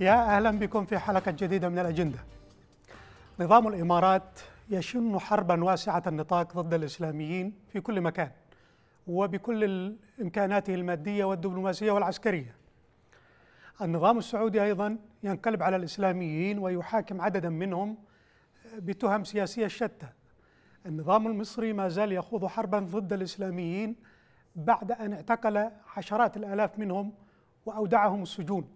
يا أهلا بكم في حلقة جديدة من الأجندة نظام الإمارات يشن حربا واسعة النطاق ضد الإسلاميين في كل مكان وبكل إمكاناته المادية والدبلوماسية والعسكرية النظام السعودي أيضا ينقلب على الإسلاميين ويحاكم عددا منهم بتهم سياسية شتى النظام المصري ما زال يخوض حربا ضد الإسلاميين بعد أن اعتقل عشرات الآلاف منهم وأودعهم السجون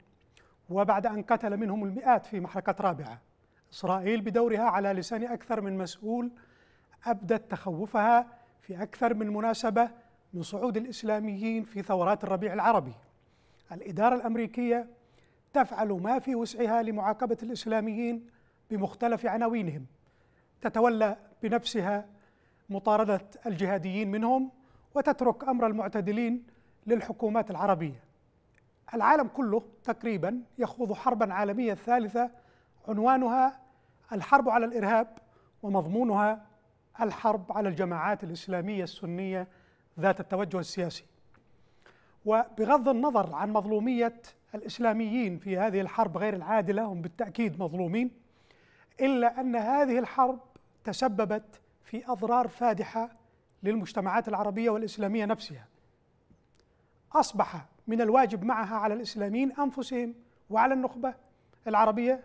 وبعد أن قتل منهم المئات في محركة رابعة إسرائيل بدورها على لسان أكثر من مسؤول أبدت تخوفها في أكثر من مناسبة من صعود الإسلاميين في ثورات الربيع العربي الإدارة الأمريكية تفعل ما في وسعها لمعاقبة الإسلاميين بمختلف عناوينهم تتولى بنفسها مطاردة الجهاديين منهم وتترك أمر المعتدلين للحكومات العربية العالم كله تقريبا يخوض حربا عالمية ثالثة عنوانها الحرب على الإرهاب ومضمونها الحرب على الجماعات الإسلامية السنية ذات التوجه السياسي وبغض النظر عن مظلومية الإسلاميين في هذه الحرب غير العادلة هم بالتأكيد مظلومين إلا أن هذه الحرب تسببت في أضرار فادحة للمجتمعات العربية والإسلامية نفسها أصبح من الواجب معها على الإسلاميين أنفسهم وعلى النخبة العربية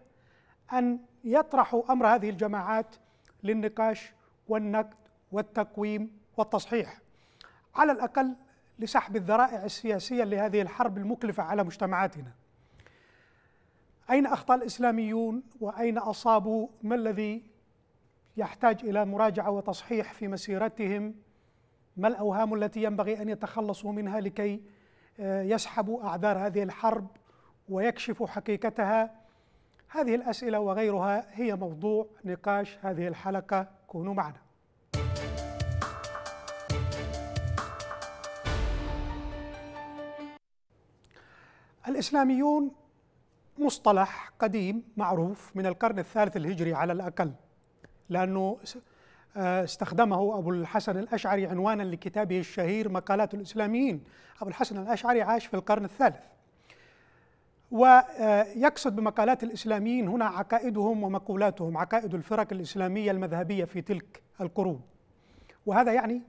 أن يطرحوا أمر هذه الجماعات للنقاش والنقد والتقويم والتصحيح على الأقل لسحب الذرائع السياسية لهذه الحرب المكلفة على مجتمعاتنا أين أخطأ الإسلاميون وأين أصابوا ما الذي يحتاج إلى مراجعة وتصحيح في مسيرتهم ما الأوهام التي ينبغي أن يتخلصوا منها لكي يسحب اعذار هذه الحرب ويكشف حقيقتها هذه الاسئله وغيرها هي موضوع نقاش هذه الحلقه كونوا معنا الاسلاميون مصطلح قديم معروف من القرن الثالث الهجري على الاقل لانه آه، استخدمه أبو الحسن الأشعري عنوانا لكتابه الشهير مقالات الإسلاميين أبو الحسن الأشعري عاش في القرن الثالث ويقصد بمقالات الإسلاميين هنا عقائدهم ومقولاتهم عقائد الفرق الإسلامية المذهبية في تلك القرون وهذا يعني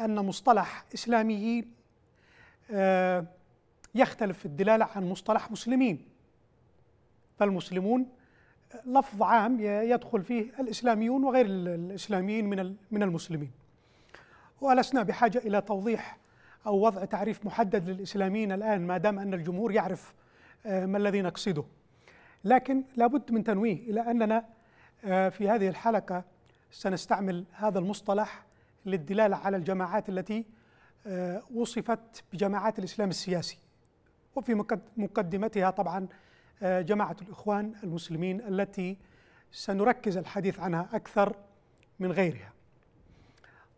أن مصطلح إسلاميين آه، يختلف في الدلالة عن مصطلح مسلمين فالمسلمون لفظ عام يدخل فيه الاسلاميون وغير الاسلاميين من من المسلمين. ولسنا بحاجه الى توضيح او وضع تعريف محدد للاسلاميين الان ما دام ان الجمهور يعرف آه، ما الذي نقصده. لكن لابد من تنويه الى اننا آه، في هذه الحلقه سنستعمل هذا المصطلح للدلاله على الجماعات التي آه، وصفت بجماعات الاسلام السياسي. وفي مقدمتها طبعا آه، جماعة الإخوان المسلمين التي سنركز الحديث عنها أكثر من غيرها.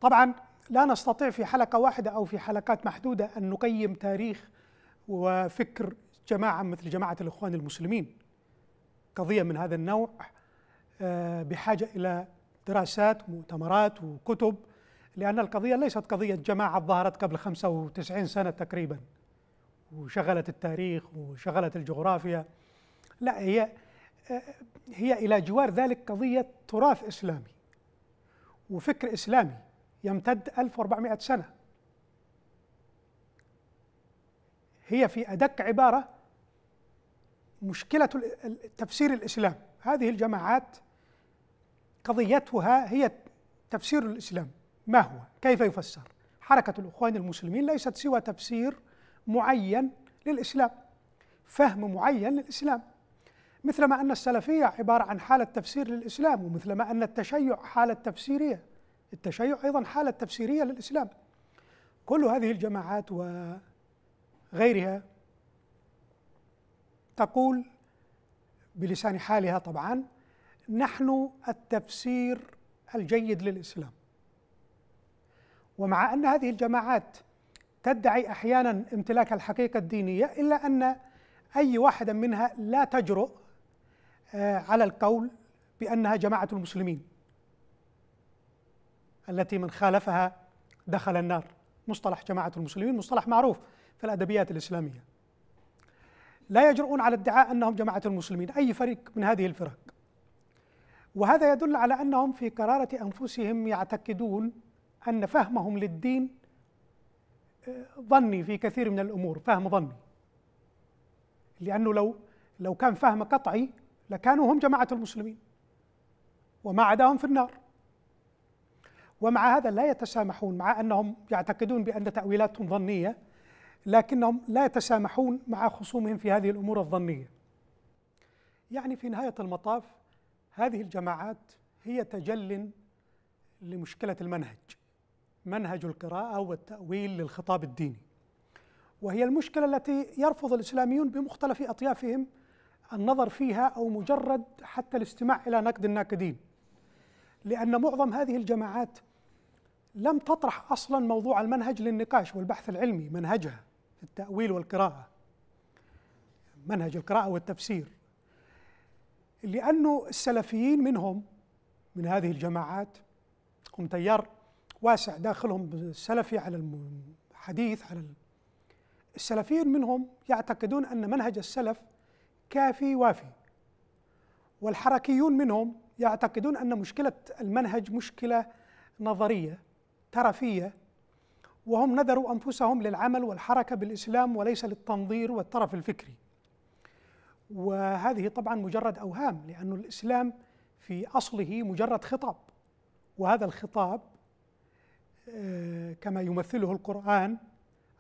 طبعا لا نستطيع في حلقة واحدة أو في حلقات محدودة أن نقيم تاريخ وفكر جماعة مثل جماعة الإخوان المسلمين. قضية من هذا النوع آه، بحاجة إلى دراسات ومؤتمرات وكتب لأن القضية ليست قضية جماعة ظهرت قبل 95 سنة تقريبا وشغلت التاريخ وشغلت الجغرافيا لا هي آه، هي إلى جوار ذلك قضية تراث إسلامي وفكر إسلامي يمتد 1400 سنة هي في أدق عبارة مشكلة تفسير الإسلام هذه الجماعات قضيتها هي تفسير الإسلام ما هو؟ كيف يفسر؟ حركة الإخوان المسلمين ليست سوى تفسير معين للإسلام فهم معين للإسلام مثلما أن السلفية عبارة عن حالة تفسير للإسلام ومثلما أن التشيع حالة تفسيرية التشيع أيضا حالة تفسيرية للإسلام كل هذه الجماعات وغيرها تقول بلسان حالها طبعا نحن التفسير الجيد للإسلام ومع أن هذه الجماعات تدعي أحيانا امتلاك الحقيقة الدينية إلا أن أي واحدا منها لا تجرؤ آه، على القول بأنها جماعة المسلمين التي من خالفها دخل النار مصطلح جماعة المسلمين مصطلح معروف في الأدبيات الإسلامية لا يجرؤون على ادعاء أنهم جماعة المسلمين أي فريق من هذه الفرق وهذا يدل على أنهم في قرارة أنفسهم يعتقدون أن فهمهم للدين آه، ظني في كثير من الأمور فهم ظني لأنه لو لو كان فهم قطعي لكانوا هم جماعة المسلمين وما عداهم في النار ومع هذا لا يتسامحون مع أنهم يعتقدون بأن تأويلاتهم ظنية لكنهم لا يتسامحون مع خصومهم في هذه الأمور الظنية يعني في نهاية المطاف هذه الجماعات هي تجل لمشكلة المنهج منهج القراءة والتأويل للخطاب الديني وهي المشكلة التي يرفض الإسلاميون بمختلف أطيافهم النظر فيها أو مجرد حتى الاستماع إلى نقد الناقدين لأن معظم هذه الجماعات لم تطرح أصلا موضوع المنهج للنقاش والبحث العلمي منهجها في التأويل والقراءة منهج القراءة والتفسير لأنه السلفيين منهم من هذه الجماعات هم تيار واسع داخلهم السلفي على الحديث على السلفيين منهم يعتقدون أن منهج السلف كافي وافي والحركيون منهم يعتقدون أن مشكلة المنهج مشكلة نظرية ترفية وهم نذروا أنفسهم للعمل والحركة بالإسلام وليس للتنظير والترف الفكري وهذه طبعا مجرد أوهام لأن الإسلام في أصله مجرد خطاب وهذا الخطاب آه، كما يمثله القرآن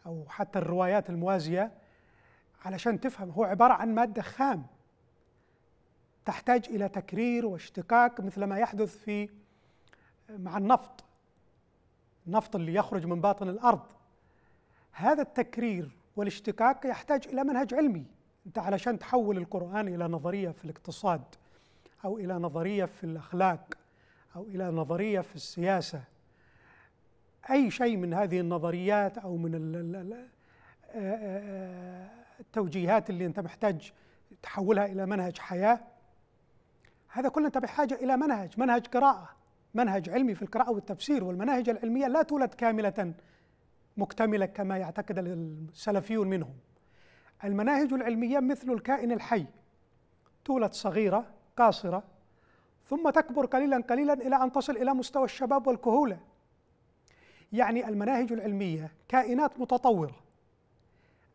أو حتى الروايات الموازية علشان تفهم هو عبارة عن مادة خام تحتاج إلى تكرير واشتكاك مثل ما يحدث في مع النفط النفط اللي يخرج من باطن الأرض هذا التكرير والاشتكاك يحتاج إلى منهج علمي أنت علشان تحول القرآن إلى نظرية في الاقتصاد أو إلى نظرية في الأخلاق أو إلى نظرية في السياسة أي شيء من هذه النظريات أو من آه، آه، آه، التوجيهات اللي انت محتاج تحولها الى منهج حياه هذا كله انت بحاجه الى منهج منهج قراءه منهج علمي في القراءه والتفسير والمناهج العلميه لا تولد كامله مكتمله كما يعتقد السلفيون منهم المناهج العلميه مثل الكائن الحي تولد صغيره قاصره ثم تكبر قليلا قليلا الى ان تصل الى مستوى الشباب والكهوله يعني المناهج العلميه كائنات متطوره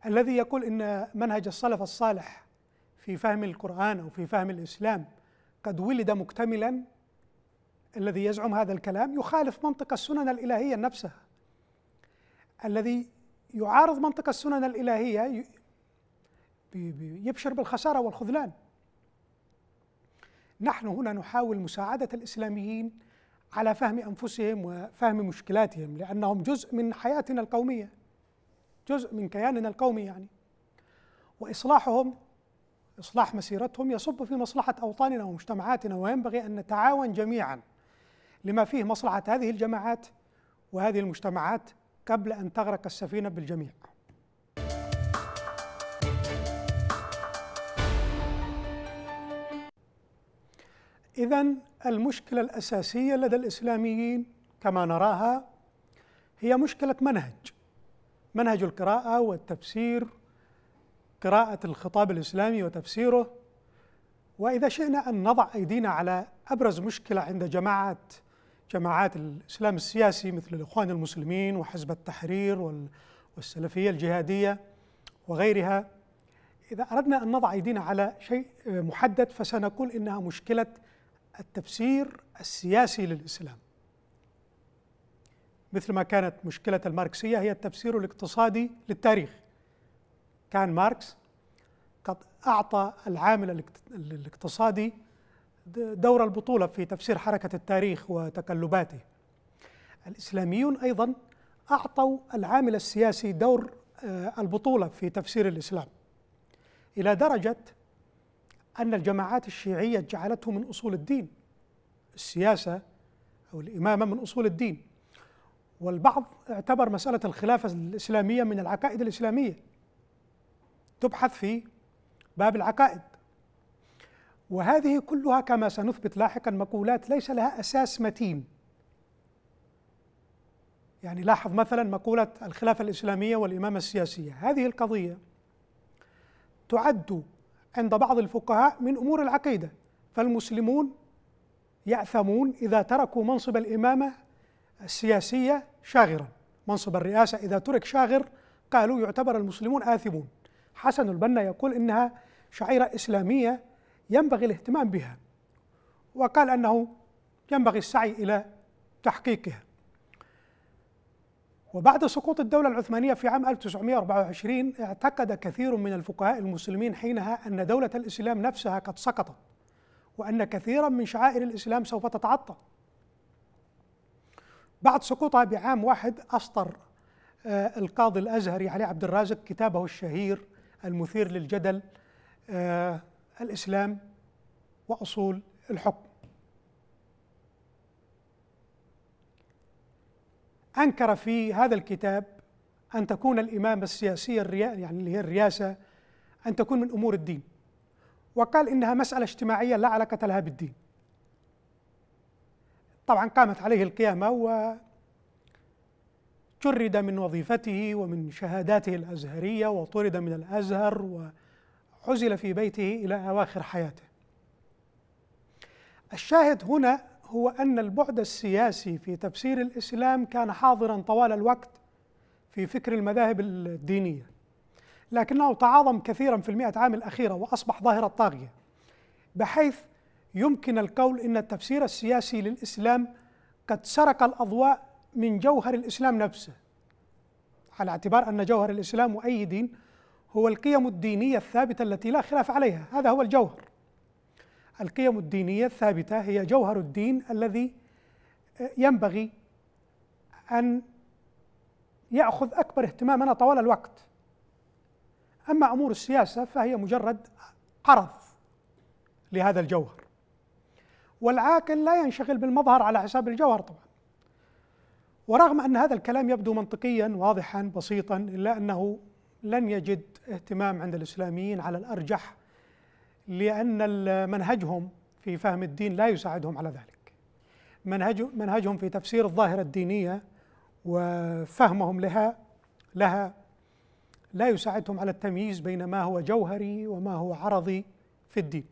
الذي يقول ان منهج السلف الصالح في فهم القران او في فهم الاسلام قد ولد مكتملا الذي يزعم هذا الكلام يخالف منطق السنن الالهيه نفسها الذي يعارض منطق السنن الالهيه يبشر بالخساره والخذلان نحن هنا نحاول مساعده الاسلاميين على فهم انفسهم وفهم مشكلاتهم لانهم جزء من حياتنا القوميه جزء من كياننا القومي يعني واصلاحهم اصلاح مسيرتهم يصب في مصلحه اوطاننا ومجتمعاتنا وينبغي ان نتعاون جميعا لما فيه مصلحه هذه الجماعات وهذه المجتمعات قبل ان تغرق السفينه بالجميع إذا المشكلة الأساسية لدى الإسلاميين كما نراها هي مشكلة منهج منهج القراءة والتفسير قراءة الخطاب الإسلامي وتفسيره وإذا شئنا أن نضع أيدينا على أبرز مشكلة عند جماعات جماعات الإسلام السياسي مثل الإخوان المسلمين وحزب التحرير والسلفية الجهادية وغيرها إذا أردنا أن نضع أيدينا على شيء محدد فسنقول إنها مشكلة التفسير السياسي للإسلام مثل ما كانت مشكلة الماركسية هي التفسير الاقتصادي للتاريخ كان ماركس قد أعطى العامل الاقتصادي دور البطولة في تفسير حركة التاريخ وتقلباته الإسلاميون أيضا أعطوا العامل السياسي دور آه، البطولة في تفسير الإسلام إلى درجة أن الجماعات الشيعية جعلته من أصول الدين السياسة أو الإمامة من أصول الدين والبعض اعتبر مسألة الخلافة الإسلامية من العقائد الإسلامية تبحث في باب العقائد وهذه كلها كما سنثبت لاحقا مقولات ليس لها أساس متين يعني لاحظ مثلا مقولة الخلافة الإسلامية والإمامة السياسية هذه القضية تعد عند بعض الفقهاء من أمور العقيدة فالمسلمون يأثمون إذا تركوا منصب الإمامة السياسية شاغرا منصب الرئاسة إذا ترك شاغر قالوا يعتبر المسلمون آثمون حسن البنا يقول إنها شعيرة إسلامية ينبغي الاهتمام بها وقال أنه ينبغي السعي إلى تحقيقها وبعد سقوط الدولة العثمانية في عام 1924 اعتقد كثير من الفقهاء المسلمين حينها أن دولة الإسلام نفسها قد سقطت وأن كثيرا من شعائر الإسلام سوف تتعطل بعد سقوطها بعام واحد أصدر آه، القاضي الأزهري علي عبد الرازق كتابه الشهير المثير للجدل آه، الإسلام وأصول الحكم أنكر في هذا الكتاب أن تكون الإمامة السياسية يعني اللي هي الرياسة أن تكون من أمور الدين وقال إنها مسألة اجتماعية لا علاقة لها بالدين طبعا قامت عليه القيامة وجرد من وظيفته ومن شهاداته الأزهرية وطرد من الأزهر وعزل في بيته إلى أواخر حياته الشاهد هنا هو أن البعد السياسي في تفسير الإسلام كان حاضرا طوال الوقت في فكر المذاهب الدينية لكنه تعاظم كثيرا في المئة عام الأخيرة وأصبح ظاهرة طاغية بحيث يمكن القول ان التفسير السياسي للاسلام قد سرق الاضواء من جوهر الاسلام نفسه على اعتبار ان جوهر الاسلام واي دين هو القيم الدينيه الثابته التي لا خلاف عليها هذا هو الجوهر القيم الدينيه الثابته هي جوهر الدين الذي آه، ينبغي ان ياخذ اكبر اهتمامنا طوال الوقت اما امور السياسه فهي مجرد عرض لهذا الجوهر والعاقل لا ينشغل بالمظهر على حساب الجوهر طبعا ورغم أن هذا الكلام يبدو منطقيا واضحا بسيطا إلا أنه لن يجد اهتمام عند الإسلاميين على الأرجح لأن منهجهم في فهم الدين لا يساعدهم على ذلك منهج منهجهم في تفسير الظاهرة الدينية وفهمهم لها لها لا يساعدهم على التمييز بين ما هو جوهري وما هو عرضي في الدين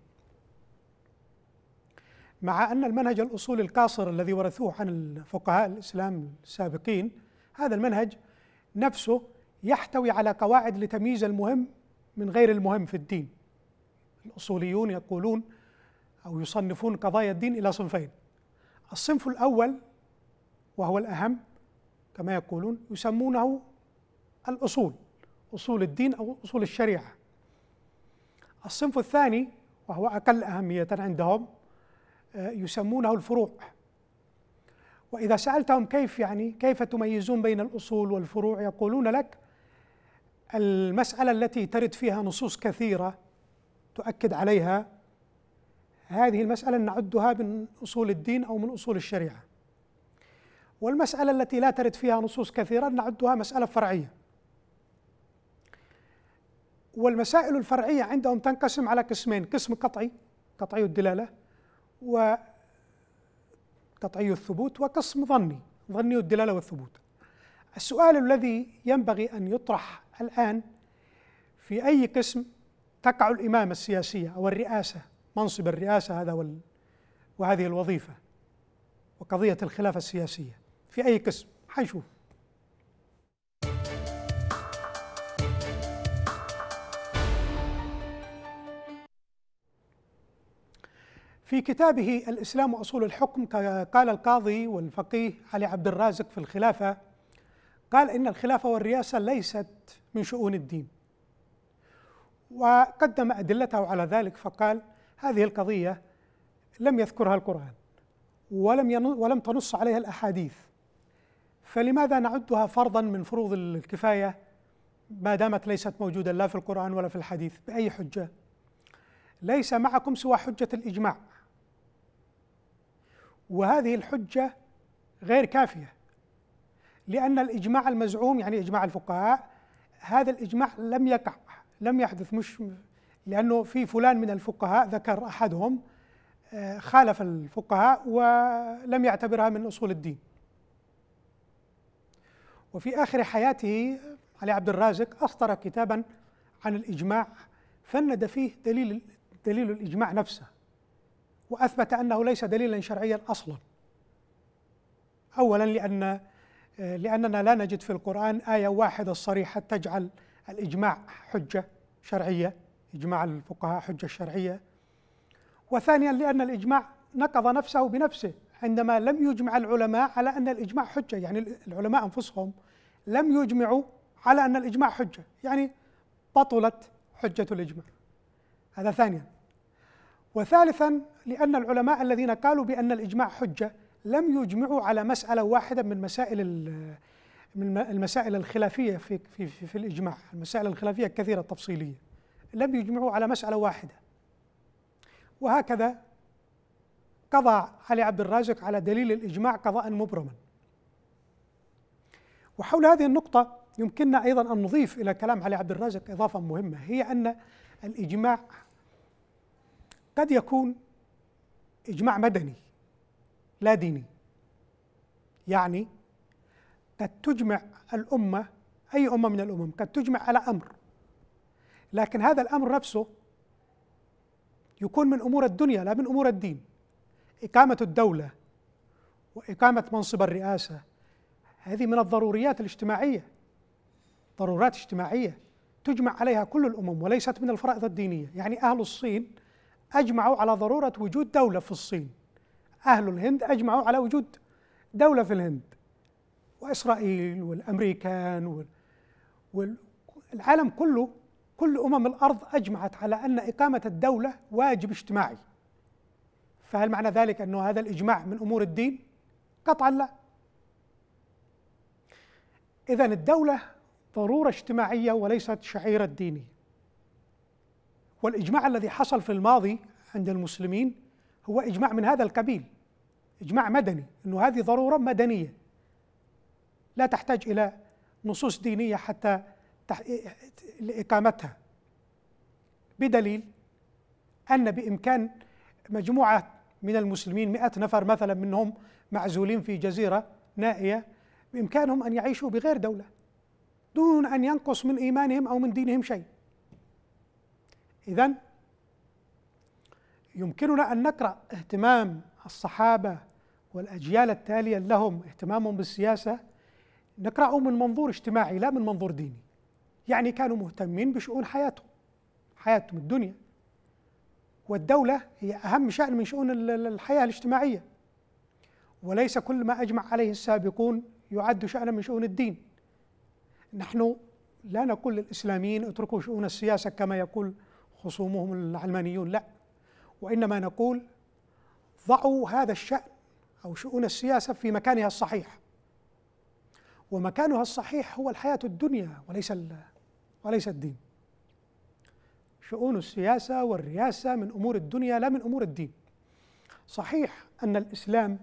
مع أن المنهج الأصولي القاصر الذي ورثوه عن الفقهاء الإسلام السابقين هذا المنهج نفسه يحتوي على قواعد لتمييز المهم من غير المهم في الدين الأصوليون يقولون أو يصنفون قضايا الدين إلى صنفين الصنف الأول وهو الأهم كما يقولون يسمونه الأصول أصول الدين أو أصول الشريعة الصنف الثاني وهو أقل أهمية عندهم آه، يسمونه الفروع واذا سالتهم كيف يعني كيف تميزون بين الاصول والفروع يقولون لك المساله التي ترد فيها نصوص كثيره تؤكد عليها هذه المساله نعدها من اصول الدين او من اصول الشريعه والمساله التي لا ترد فيها نصوص كثيره نعدها مساله فرعيه والمسائل الفرعيه عندهم تنقسم على قسمين قسم قطعي قطعي الدلاله وقطعي الثبوت وقسم ظني ظني الدلالة والثبوت السؤال الذي ينبغي أن يطرح الآن في أي قسم تقع الإمامة السياسية أو الرئاسة منصب الرئاسة هذا وال وهذه الوظيفة وقضية الخلافة السياسية في أي قسم حنشوف في كتابه الإسلام وأصول الحكم قال القاضي والفقيه علي عبد الرازق في الخلافة قال إن الخلافة والرئاسة ليست من شؤون الدين وقدم أدلته على ذلك فقال هذه القضية لم يذكرها القرآن ولم ولم تنص عليها الأحاديث فلماذا نعدها فرضا من فروض الكفاية ما دامت ليست موجودة لا في القرآن ولا في الحديث بأي حجة ليس معكم سوى حجة الإجماع وهذه الحجة غير كافية لأن الإجماع المزعوم يعني إجماع الفقهاء هذا الإجماع لم يقع لم يحدث مش لأنه في فلان من الفقهاء ذكر أحدهم آه، خالف الفقهاء ولم يعتبرها من أصول الدين وفي آخر حياته علي عبد الرازق أصدر كتابا عن الإجماع فند فيه دليل دليل الإجماع نفسه واثبت انه ليس دليلا شرعيا اصلا اولا لان آه، لاننا لا نجد في القران ايه واحده صريحه تجعل الاجماع حجه شرعيه اجماع الفقهاء حجه شرعيه وثانيا لان الاجماع نقض نفسه بنفسه عندما لم يجمع العلماء على ان الاجماع حجه يعني العلماء انفسهم لم يجمعوا على ان الاجماع حجه يعني بطلت حجه الاجماع هذا ثانيا وثالثا لأن العلماء الذين قالوا بأن الإجماع حجة لم يجمعوا على مسألة واحدة من مسائل من المسائل الخلافية في, في, في, في الإجماع المسائل الخلافية كثيرة التفصيلية لم يجمعوا على مسألة واحدة وهكذا قضى علي عبد الرازق على دليل الإجماع قضاء مبرما وحول هذه النقطة يمكننا أيضا أن نضيف إلى كلام علي عبد الرازق إضافة مهمة هي أن الإجماع قد يكون اجماع مدني لا ديني يعني قد تجمع الامه اي امه من الامم قد تجمع على امر لكن هذا الامر نفسه يكون من امور الدنيا لا من امور الدين اقامه الدوله واقامه منصب الرئاسه هذه من الضروريات الاجتماعيه ضرورات اجتماعيه تجمع عليها كل الامم وليست من الفرائض الدينيه يعني اهل الصين أجمعوا على ضرورة وجود دولة في الصين أهل الهند أجمعوا على وجود دولة في الهند وإسرائيل والأمريكان والعالم كله كل أمم الأرض أجمعت على أن إقامة الدولة واجب اجتماعي فهل معنى ذلك أنه هذا الإجماع من أمور الدين؟ قطعا لا إذا الدولة ضرورة اجتماعية وليست شعيرة دينية والإجماع الذي حصل في الماضي عند المسلمين هو إجماع من هذا القبيل إجماع مدني أنه هذه ضرورة مدنية لا تحتاج إلى نصوص دينية حتى لإقامتها بدليل أن بإمكان مجموعة من المسلمين مئة نفر مثلا منهم معزولين في جزيرة نائية بإمكانهم أن يعيشوا بغير دولة دون أن ينقص من إيمانهم أو من دينهم شيء إذا يمكننا أن نقرأ اهتمام الصحابة والأجيال التالية لهم اهتمامهم بالسياسة نقرأه من منظور اجتماعي لا من منظور ديني يعني كانوا مهتمين بشؤون حياتهم حياتهم الدنيا والدولة هي أهم شأن من شؤون الحياة الاجتماعية وليس كل ما أجمع عليه السابقون يعد شأنا من شؤون الدين نحن لا نقول للإسلاميين اتركوا شؤون السياسة كما يقول خصومهم العلمانيون لا وإنما نقول ضعوا هذا الشأن أو شؤون السياسة في مكانها الصحيح ومكانها الصحيح هو الحياة الدنيا وليس وليس الدين شؤون السياسة والرئاسة من أمور الدنيا لا من أمور الدين صحيح أن الإسلام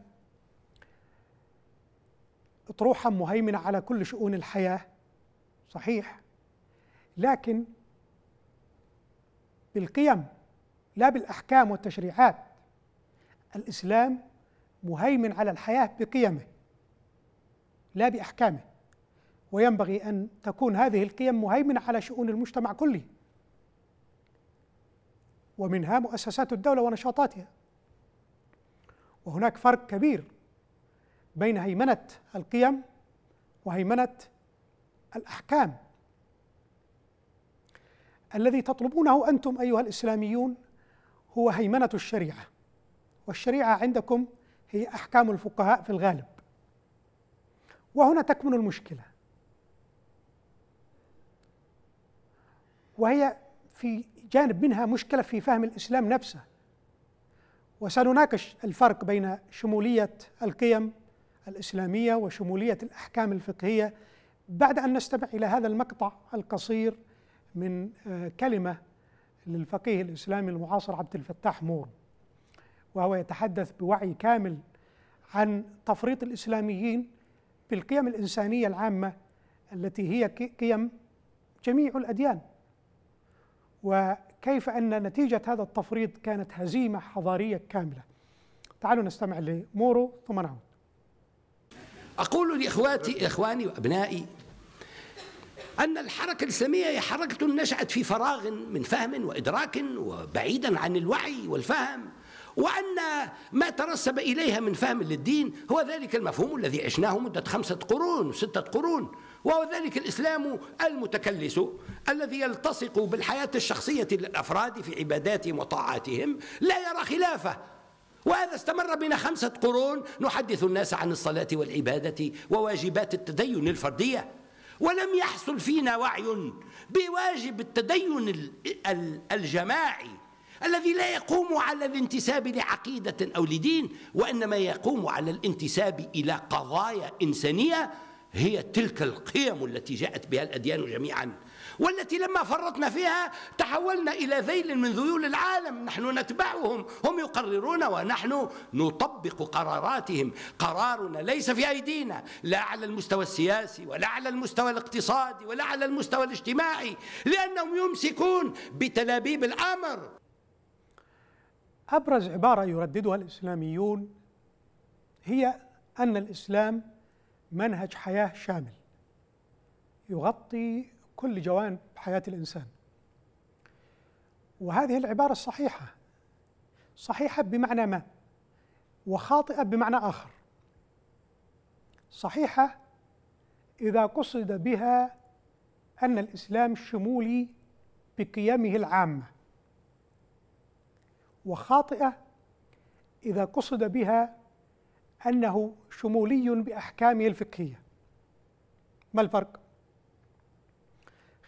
أطروحا مهيمنة على كل شؤون الحياة صحيح لكن بالقيم لا بالاحكام والتشريعات الاسلام مهيمن على الحياه بقيمه لا باحكامه وينبغي ان تكون هذه القيم مهيمنه على شؤون المجتمع كله ومنها مؤسسات الدوله ونشاطاتها وهناك فرق كبير بين هيمنه القيم وهيمنه الاحكام الذي تطلبونه انتم ايها الاسلاميون هو هيمنه الشريعه والشريعه عندكم هي احكام الفقهاء في الغالب وهنا تكمن المشكله وهي في جانب منها مشكله في فهم الاسلام نفسه وسنناقش الفرق بين شموليه القيم الاسلاميه وشموليه الاحكام الفقهيه بعد ان نستمع الى هذا المقطع القصير من آه، كلمة للفقيه الإسلامي المعاصر عبد الفتاح مور وهو يتحدث بوعي كامل عن تفريط الإسلاميين بالقيم الإنسانية العامة التي هي قيم جميع الأديان وكيف أن نتيجة هذا التفريط كانت هزيمة حضارية كاملة تعالوا نستمع لمورو ثم نعود أقول لإخواتي إخواني وأبنائي أن الحركة الإسلامية هي حركة نشأت في فراغ من فهم وإدراك وبعيدا عن الوعي والفهم وأن ما ترسب إليها من فهم للدين هو ذلك المفهوم الذي عشناه مدة خمسة قرون وستة قرون وهو ذلك الإسلام المتكلس الذي يلتصق بالحياة الشخصية للأفراد في عباداتهم وطاعاتهم لا يرى خلافه وهذا استمر بنا خمسة قرون نحدث الناس عن الصلاة والعبادة وواجبات التدين الفردية ولم يحصل فينا وعي بواجب التدين الجماعي الذي لا يقوم على الانتساب لعقيدة أو لدين وإنما يقوم على الانتساب إلى قضايا إنسانية هي تلك القيم التي جاءت بها الأديان جميعا والتي لما فرطنا فيها تحولنا إلى ذيل من ذيول العالم نحن نتبعهم هم يقررون ونحن نطبق قراراتهم قرارنا ليس في أيدينا لا على المستوى السياسي ولا على المستوى الاقتصادي ولا على المستوى الاجتماعي لأنهم يمسكون بتلابيب الأمر أبرز عبارة يرددها الإسلاميون هي أن الإسلام منهج حياة شامل يغطي كل جوانب حياة الإنسان وهذه العبارة الصحيحة صحيحة بمعنى ما وخاطئة بمعنى آخر صحيحة إذا قصد بها أن الإسلام شمولي بقيمه العامة وخاطئة إذا قصد بها أنه شمولي بأحكامه الفقهية ما الفرق؟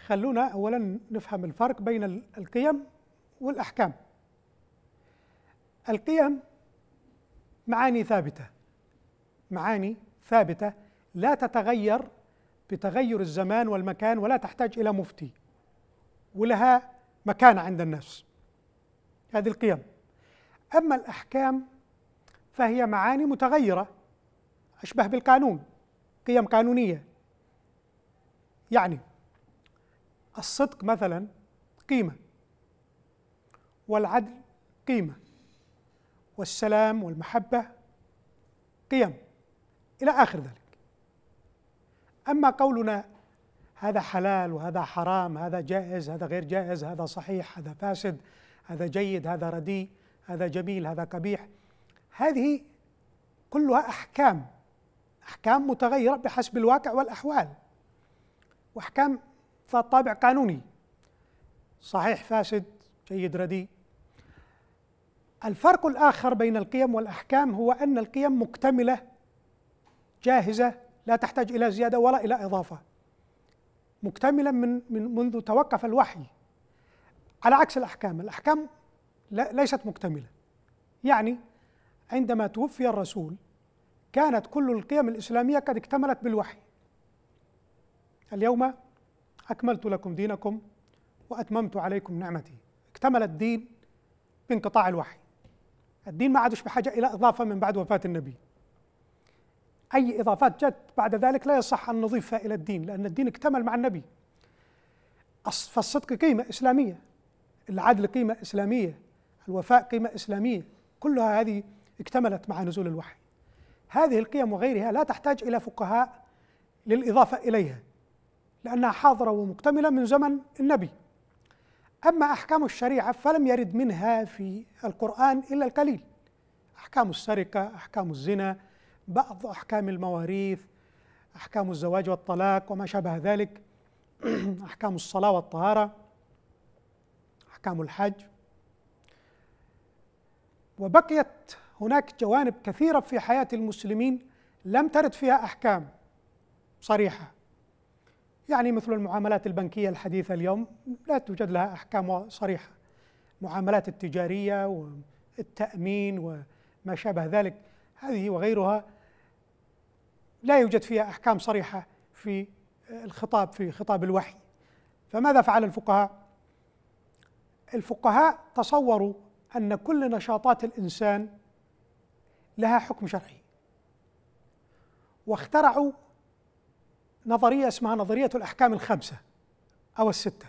خلونا أولا نفهم الفرق بين القيم والأحكام القيم معاني ثابتة معاني ثابتة لا تتغير بتغير الزمان والمكان ولا تحتاج إلى مفتي ولها مكانة عند الناس هذه القيم أما الأحكام فهي معاني متغيرة أشبه بالقانون قيم قانونية يعني الصدق مثلا قيمة والعدل قيمة والسلام والمحبة قيم إلى آخر ذلك أما قولنا هذا حلال وهذا حرام هذا جائز هذا غير جائز هذا صحيح هذا فاسد هذا جيد هذا رديء هذا جميل هذا قبيح هذه كلها أحكام أحكام متغيرة بحسب الواقع والأحوال وأحكام ذات طابع قانوني صحيح فاسد جيد رديء الفرق الآخر بين القيم والأحكام هو أن القيم مكتملة جاهزة لا تحتاج إلى زيادة ولا إلى إضافة مكتملة من, من منذ توقف الوحي على عكس الأحكام الأحكام ليست مكتملة يعني عندما توفي الرسول كانت كل القيم الإسلامية قد اكتملت بالوحي اليوم أكملت لكم دينكم وأتممت عليكم نعمتي اكتمل الدين بانقطاع الوحي الدين ما عادش بحاجة إلى إضافة من بعد وفاة النبي أي إضافات جت بعد ذلك لا يصح أن نضيفها إلى الدين لأن الدين اكتمل مع النبي فالصدق قيمة إسلامية العدل قيمة إسلامية الوفاء قيمة إسلامية كلها هذه اكتملت مع نزول الوحي هذه القيم وغيرها لا تحتاج إلى فقهاء للإضافة إليها لأنها حاضرة ومكتملة من زمن النبي أما أحكام الشريعة فلم يرد منها في القرآن إلا القليل أحكام السرقة أحكام الزنا بعض أحكام المواريث أحكام الزواج والطلاق وما شابه ذلك أحكام الصلاة والطهارة أحكام الحج وبقيت هناك جوانب كثيرة في حياة المسلمين لم ترد فيها أحكام صريحة يعني مثل المعاملات البنكية الحديثة اليوم لا توجد لها أحكام صريحة المعاملات التجارية والتأمين وما شابه ذلك هذه وغيرها لا يوجد فيها أحكام صريحة في الخطاب في خطاب الوحي فماذا فعل الفقهاء؟ الفقهاء تصوروا أن كل نشاطات الإنسان لها حكم شرعي واخترعوا نظريه اسمها نظريه الاحكام الخمسه او السته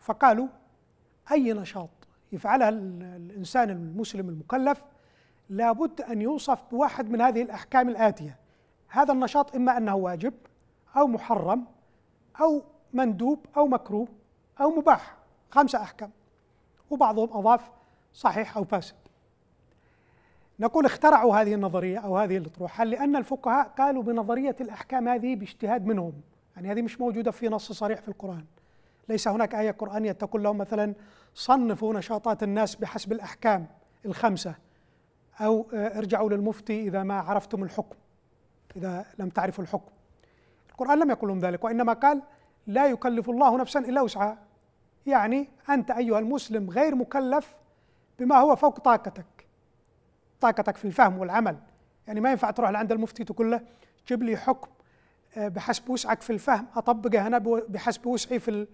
فقالوا اي نشاط يفعلها الانسان المسلم المكلف لابد ان يوصف بواحد من هذه الاحكام الاتيه هذا النشاط اما انه واجب او محرم او مندوب او مكروه او مباح خمسه احكام وبعضهم اضاف صحيح او فاسد نقول اخترعوا هذه النظرية أو هذه الأطروحة لأن الفقهاء قالوا بنظرية الأحكام هذه باجتهاد منهم يعني هذه مش موجودة في نص صريح في القرآن ليس هناك آية قرآنية تقول لهم مثلا صنفوا نشاطات الناس بحسب الأحكام الخمسة أو آه، ارجعوا للمفتي إذا ما عرفتم الحكم إذا لم تعرفوا الحكم القرآن لم يقل لهم ذلك وإنما قال لا يكلف الله نفسا إلا وسعها يعني أنت أيها المسلم غير مكلف بما هو فوق طاقتك طاقتك في الفهم والعمل يعني ما ينفع تروح لعند المفتي تقول له جيب لي حكم آه، بحسب وسعك في الفهم اطبقه هنا بحسب وسعي في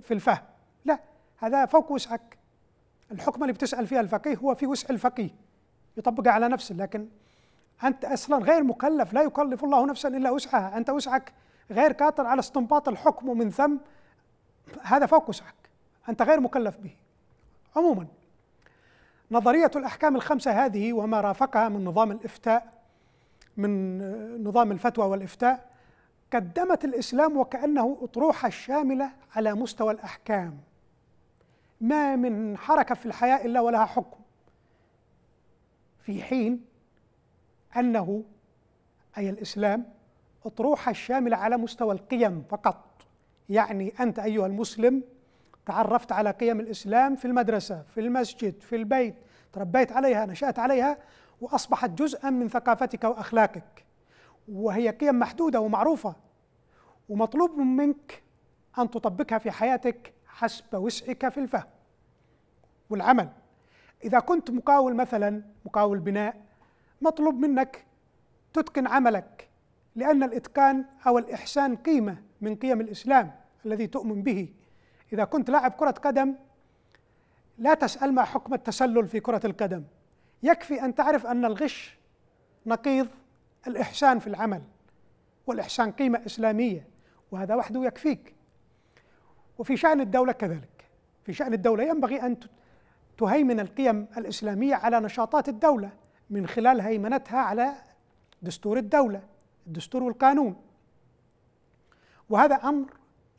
في الفهم لا هذا فوق وسعك الحكم اللي بتسال فيها الفقيه هو في وسع الفقيه يطبقه على نفسه لكن انت اصلا غير مكلف لا يكلف الله نفسا الا وسعها انت وسعك غير قادر على استنباط الحكم ومن ثم هذا فوق وسعك انت غير مكلف به عموما نظرية الأحكام الخمسة هذه وما رافقها من نظام الإفتاء من نظام الفتوى والإفتاء قدمت الإسلام وكأنه أطروحة شاملة على مستوى الأحكام ما من حركة في الحياة إلا ولها حكم في حين أنه أي الإسلام أطروحة شاملة على مستوى القيم فقط يعني أنت أيها المسلم تعرفت على قيم الإسلام في المدرسة في المسجد في البيت تربيت عليها نشأت عليها وأصبحت جزءا من ثقافتك وأخلاقك وهي قيم محدودة ومعروفة ومطلوب منك أن تطبقها في حياتك حسب وسعك في الفهم والعمل إذا كنت مقاول مثلا مقاول بناء مطلوب منك تتقن عملك لأن الإتقان أو الإحسان قيمة من قيم الإسلام الذي تؤمن به إذا كنت لاعب كرة قدم لا تسأل ما حكم التسلل في كرة القدم يكفي أن تعرف أن الغش نقيض الإحسان في العمل والإحسان قيمة إسلامية وهذا وحده يكفيك وفي شأن الدولة كذلك في شأن الدولة ينبغي أن تهيمن القيم الإسلامية على نشاطات الدولة من خلال هيمنتها على دستور الدولة الدستور والقانون وهذا أمر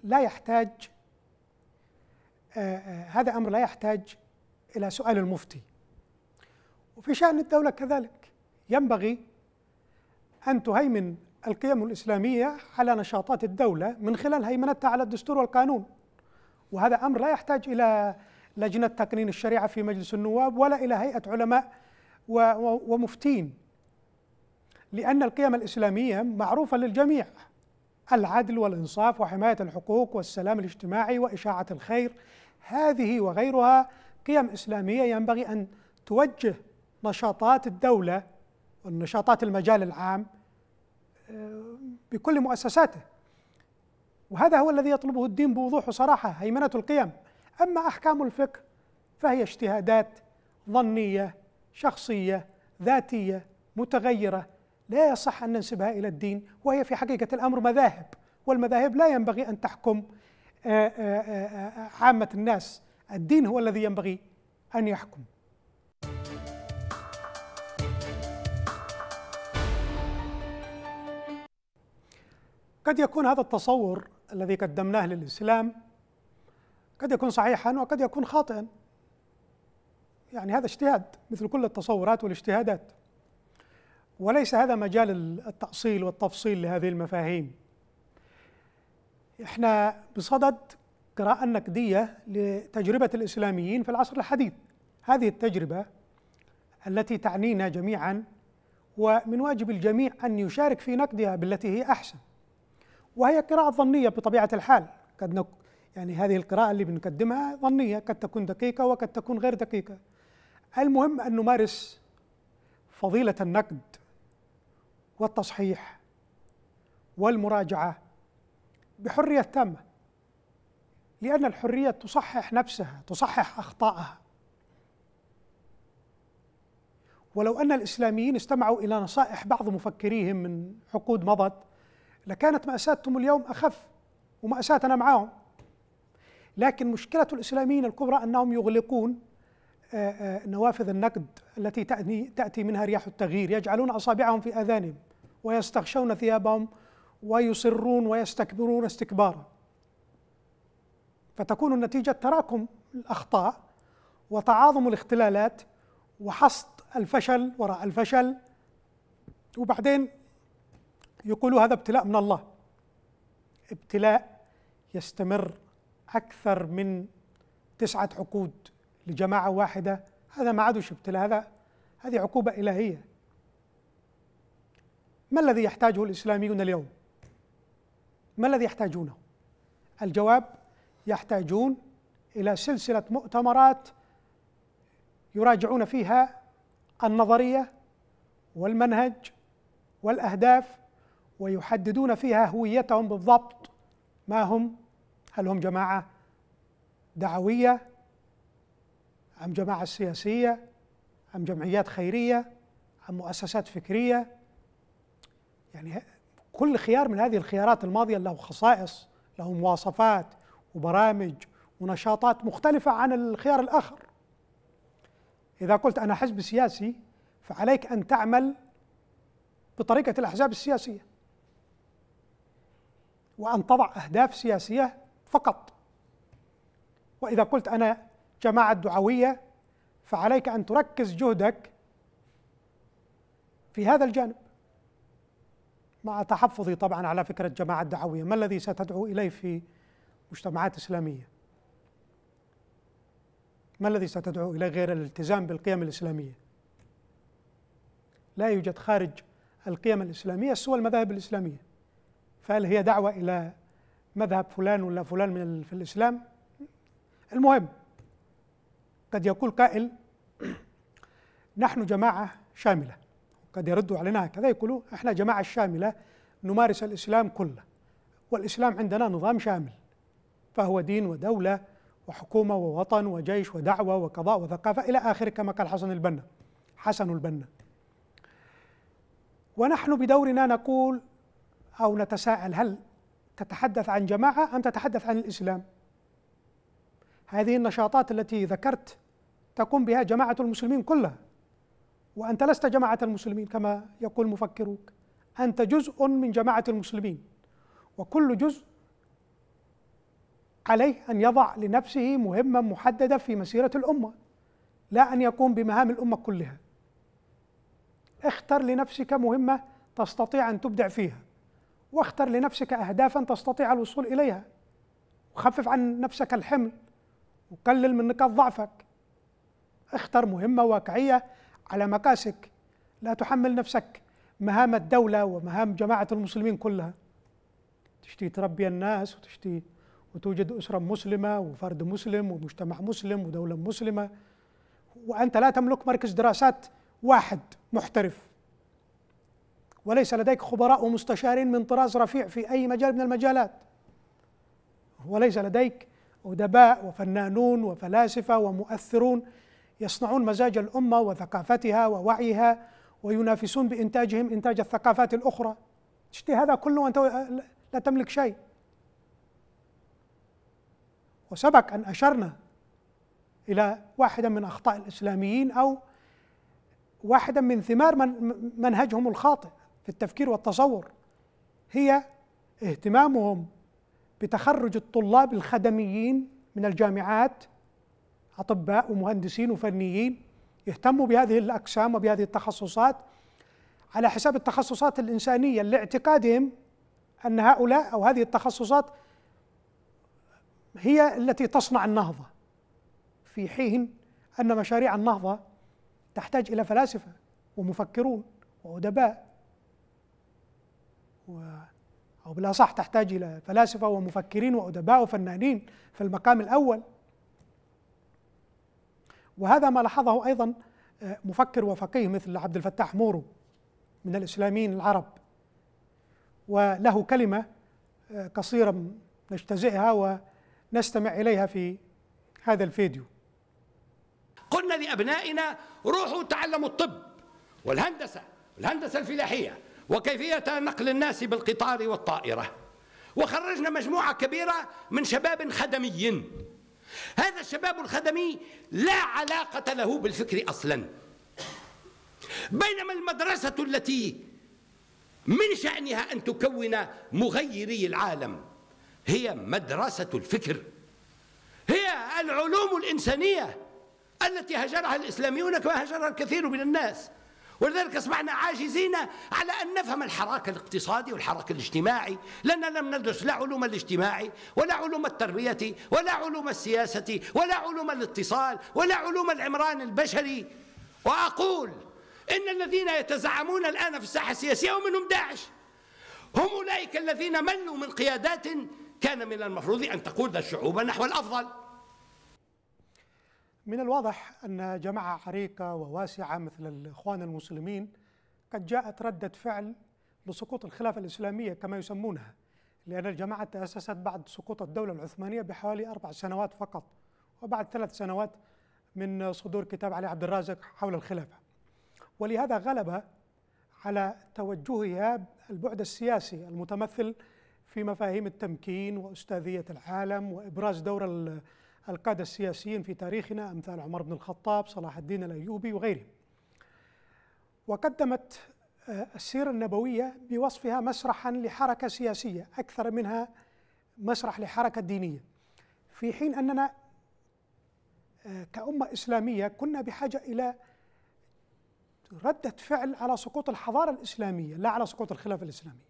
لا يحتاج آه، آه، هذا أمر لا يحتاج إلى سؤال المفتي وفي شأن الدولة كذلك ينبغي أن تهيمن القيم الإسلامية على نشاطات الدولة من خلال هيمنتها على الدستور والقانون وهذا أمر لا يحتاج إلى لجنة تقنين الشريعة في مجلس النواب ولا إلى هيئة علماء ومفتين لأن القيم الإسلامية معروفة للجميع العدل والإنصاف وحماية الحقوق والسلام الاجتماعي وإشاعة الخير هذه وغيرها قيم إسلامية ينبغي أن توجه نشاطات الدولة والنشاطات المجال العام آه، بكل مؤسساته وهذا هو الذي يطلبه الدين بوضوح وصراحة هيمنة القيم أما أحكام الفقه فهي اجتهادات ظنية شخصية ذاتية متغيرة لا يصح أن ننسبها إلى الدين وهي في حقيقة الأمر مذاهب والمذاهب لا ينبغي أن تحكم آه، آه، آه، عامة الناس الدين هو الذي ينبغي أن يحكم قد يكون هذا التصور الذي قدمناه للإسلام قد يكون صحيحا وقد يكون خاطئا يعني هذا اجتهاد مثل كل التصورات والاجتهادات وليس هذا مجال التأصيل والتفصيل لهذه المفاهيم احنا بصدد قراءة نقدية لتجربة الإسلاميين في العصر الحديث هذه التجربة التي تعنينا جميعا ومن واجب الجميع أن يشارك في نقدها بالتي هي أحسن وهي قراءة ظنية بطبيعة الحال قد نك يعني هذه القراءة اللي بنقدمها ظنية قد تكون دقيقة وقد تكون غير دقيقة المهم أن نمارس فضيلة النقد والتصحيح والمراجعة بحريه تامه لان الحريه تصحح نفسها تصحح اخطاءها ولو ان الاسلاميين استمعوا الى نصائح بعض مفكريهم من عقود مضت لكانت ماساتهم اليوم اخف وماساتنا معاهم لكن مشكله الاسلاميين الكبرى انهم يغلقون آه، آه، نوافذ النقد التي تاتي منها رياح التغيير يجعلون اصابعهم في اذانهم ويستغشون ثيابهم ويصرون ويستكبرون استكبارا فتكون النتيجه تراكم الاخطاء وتعاظم الاختلالات وحصد الفشل وراء الفشل وبعدين يقولوا هذا ابتلاء من الله ابتلاء يستمر اكثر من تسعه عقود لجماعه واحده هذا ما عادوش ابتلاء هذا هذه عقوبه الهيه ما الذي يحتاجه الاسلاميون اليوم ما الذي يحتاجونه الجواب يحتاجون الى سلسله مؤتمرات يراجعون فيها النظريه والمنهج والاهداف ويحددون فيها هويتهم بالضبط ما هم هل هم جماعه دعويه ام جماعه سياسيه ام جمعيات خيريه ام مؤسسات فكريه يعني كل خيار من هذه الخيارات الماضية له خصائص له مواصفات وبرامج ونشاطات مختلفة عن الخيار الآخر إذا قلت أنا حزب سياسي فعليك أن تعمل بطريقة الأحزاب السياسية وأن تضع أهداف سياسية فقط وإذا قلت أنا جماعة دعوية فعليك أن تركز جهدك في هذا الجانب مع تحفظي طبعا على فكرة الجماعة الدعوية ما الذي ستدعو إليه في مجتمعات إسلامية ما الذي ستدعو إليه غير الالتزام بالقيم الإسلامية لا يوجد خارج القيم الإسلامية سوى المذاهب الإسلامية فهل هي دعوة إلى مذهب فلان ولا فلان من في الإسلام المهم قد يقول قائل نحن جماعة شاملة قد يردوا علينا هكذا يقولوا احنا جماعه شامله نمارس الاسلام كله والاسلام عندنا نظام شامل فهو دين ودوله وحكومه ووطن وجيش ودعوه وقضاء وثقافه الى اخره كما قال حسن البنا حسن البنا ونحن بدورنا نقول او نتساءل هل تتحدث عن جماعه ام تتحدث عن الاسلام هذه النشاطات التي ذكرت تقوم بها جماعه المسلمين كلها وأنت لست جماعة المسلمين كما يقول مفكروك أنت جزء من جماعة المسلمين وكل جزء عليه أن يضع لنفسه مهمة محددة في مسيرة الأمة لا أن يقوم بمهام الأمة كلها اختر لنفسك مهمة تستطيع أن تبدع فيها واختر لنفسك أهدافا تستطيع الوصول إليها وخفف عن نفسك الحمل وقلل من نقاط ضعفك اختر مهمة واقعية على مقاسك لا تحمل نفسك مهام الدولة ومهام جماعة المسلمين كلها تشتي تربي الناس وتشتي وتوجد أسرة مسلمة وفرد مسلم ومجتمع مسلم ودولة مسلمة وأنت لا تملك مركز دراسات واحد محترف وليس لديك خبراء ومستشارين من طراز رفيع في أي مجال من المجالات وليس لديك أدباء وفنانون وفلاسفة ومؤثرون يصنعون مزاج الأمة وثقافتها ووعيها وينافسون بإنتاجهم إنتاج الثقافات الأخرى تشتي هذا كله وأنت لا تملك شيء وسبق أن أشرنا إلى واحدة من أخطاء الإسلاميين أو واحدة من ثمار من منهجهم الخاطئ في التفكير والتصور هي اهتمامهم بتخرج الطلاب الخدميين من الجامعات اطباء ومهندسين وفنيين يهتموا بهذه الاقسام وبهذه التخصصات على حساب التخصصات الانسانيه لاعتقادهم ان هؤلاء او هذه التخصصات هي التي تصنع النهضه في حين ان مشاريع النهضه تحتاج الى فلاسفه ومفكرون وادباء و او بالاصح تحتاج الى فلاسفه ومفكرين وادباء وفنانين في المقام الاول وهذا ما لاحظه أيضا آه، مفكر وفقيه مثل عبد الفتاح مورو من الإسلاميين العرب وله كلمة آه، قصيرة نجتزئها ونستمع إليها في هذا الفيديو قلنا لأبنائنا روحوا تعلموا الطب والهندسة الهندسة الفلاحية وكيفية نقل الناس بالقطار والطائرة وخرجنا مجموعة كبيرة من شباب خدميين هذا الشباب الخدمي لا علاقة له بالفكر أصلا بينما المدرسة التي من شأنها أن تكون مغيري العالم هي مدرسة الفكر هي العلوم الإنسانية التي هجرها الإسلاميون كما هجرها الكثير من الناس ولذلك أصبحنا عاجزين على أن نفهم الحراك الاقتصادي والحراك الاجتماعي لأننا لم ندرس لا علوم الاجتماع ولا علوم التربية ولا علوم السياسة ولا علوم الاتصال ولا علوم العمران البشري وأقول إن الذين يتزعمون الآن في الساحة السياسية ومنهم داعش هم أولئك الذين ملوا من قيادات كان من المفروض أن تقود الشعوب نحو الأفضل من الواضح أن جماعة عريقة وواسعة مثل الإخوان المسلمين قد جاءت ردة فعل لسقوط الخلافة الإسلامية كما يسمونها لأن الجماعة تأسست بعد سقوط الدولة العثمانية بحوالي أربع سنوات فقط وبعد ثلاث سنوات من صدور كتاب علي عبد الرازق حول الخلافة ولهذا غلب على توجهها البعد السياسي المتمثل في مفاهيم التمكين وأستاذية العالم وإبراز دور القادة السياسيين في تاريخنا أمثال عمر بن الخطاب صلاح الدين الأيوبي وغيرهم وقدمت آه، السيرة النبوية بوصفها مسرحا لحركة سياسية أكثر منها مسرح لحركة دينية في حين أننا آه، كأمة إسلامية كنا بحاجة إلى ردة فعل على سقوط الحضارة الإسلامية لا على سقوط الخلافة الإسلامية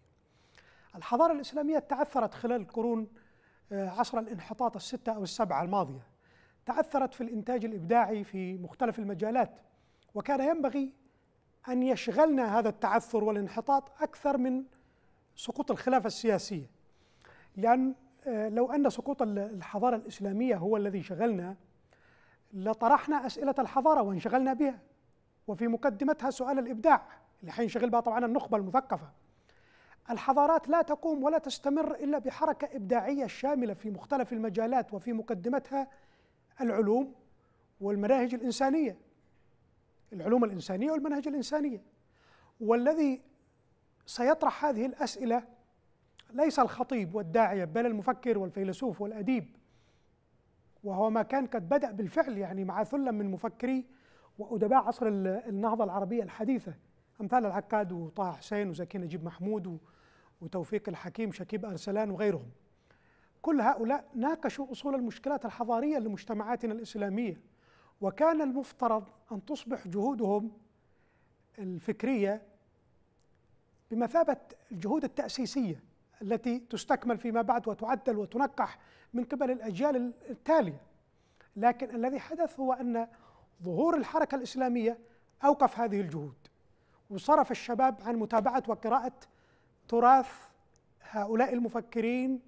الحضارة الإسلامية تعثرت خلال القرون آه، عصر الانحطاط الستة أو السبعة الماضية تأثرت في الإنتاج الإبداعي في مختلف المجالات وكان ينبغي أن يشغلنا هذا التعثر والانحطاط أكثر من سقوط الخلافة السياسية لأن آه، لو أن سقوط الحضارة الإسلامية هو الذي شغلنا لطرحنا أسئلة الحضارة وانشغلنا بها وفي مقدمتها سؤال الإبداع اللي حينشغل بها طبعا النخبة المثقفة الحضارات لا تقوم ولا تستمر الا بحركه ابداعيه شامله في مختلف المجالات وفي مقدمتها العلوم والمناهج الانسانيه العلوم الانسانيه والمناهج الانسانيه والذي سيطرح هذه الاسئله ليس الخطيب والداعيه بل المفكر والفيلسوف والاديب وهو ما كان قد بدا بالفعل يعني مع ثله من مفكري وادباء عصر النهضه العربيه الحديثه امثال العقاد وطه حسين وزكي نجيب محمود وتوفيق الحكيم شكيب أرسلان وغيرهم كل هؤلاء ناقشوا أصول المشكلات الحضارية لمجتمعاتنا الإسلامية وكان المفترض أن تصبح جهودهم الفكرية بمثابة الجهود التأسيسية التي تستكمل فيما بعد وتعدل وتنقح من قبل الأجيال التالية لكن الذي حدث هو أن ظهور الحركة الإسلامية أوقف هذه الجهود وصرف الشباب عن متابعة وقراءة تراث هؤلاء المفكرين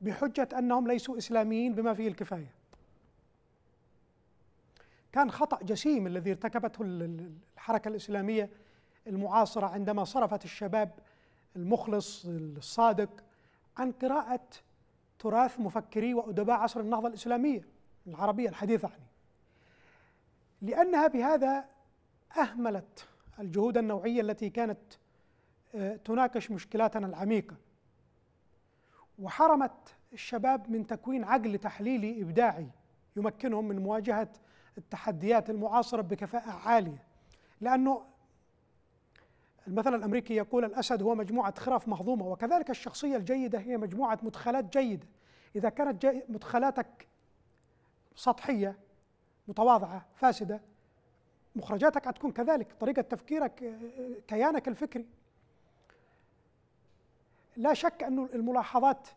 بحجة أنهم ليسوا إسلاميين بما فيه الكفاية كان خطأ جسيم الذي ارتكبته الحركة الإسلامية المعاصرة عندما صرفت الشباب المخلص الصادق عن قراءة تراث مفكري وأدباء عصر النهضة الإسلامية العربية الحديثة عنه لأنها بهذا أهملت الجهود النوعية التي كانت تناقش مشكلاتنا العميقه وحرمت الشباب من تكوين عقل تحليلي ابداعي يمكنهم من مواجهه التحديات المعاصره بكفاءه عاليه لانه المثل الامريكي يقول الاسد هو مجموعه خرف مهضومه وكذلك الشخصيه الجيده هي مجموعه مدخلات جيده اذا كانت مدخلاتك سطحيه متواضعه فاسده مخرجاتك حتكون كذلك طريقه تفكيرك آه، آه، كيانك الفكري لا شك أن الملاحظات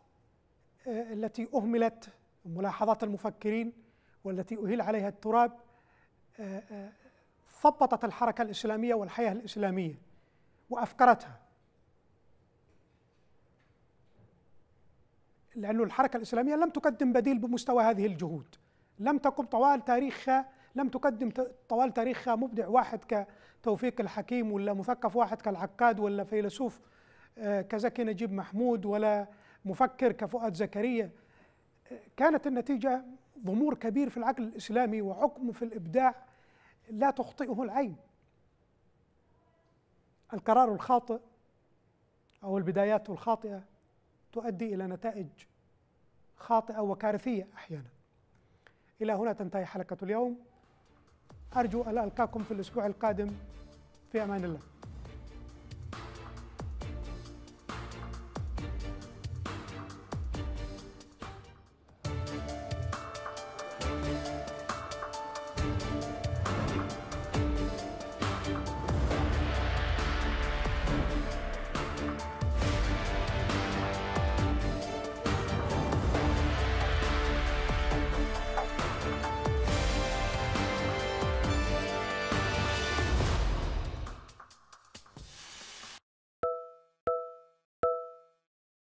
آه، التي أهملت ملاحظات المفكرين والتي أهيل عليها التراب آه، آه، ثبطت الحركة الإسلامية والحياة الإسلامية وأفكرتها لأن الحركة الإسلامية لم تقدم بديل بمستوى هذه الجهود لم تقم طوال تاريخها لم تقدم طوال تاريخها مبدع واحد كتوفيق الحكيم ولا مثقف واحد كالعقاد ولا فيلسوف آه، كزكي نجيب محمود ولا مفكر كفؤاد زكريا آه، كانت النتيجة ضمور كبير في العقل الإسلامي وعقم في الإبداع لا تخطئه العين القرار الخاطئ أو البدايات الخاطئة تؤدي إلى نتائج خاطئة وكارثية أحيانا إلى هنا تنتهي حلقة اليوم أرجو أن ألقاكم في الأسبوع القادم في أمان الله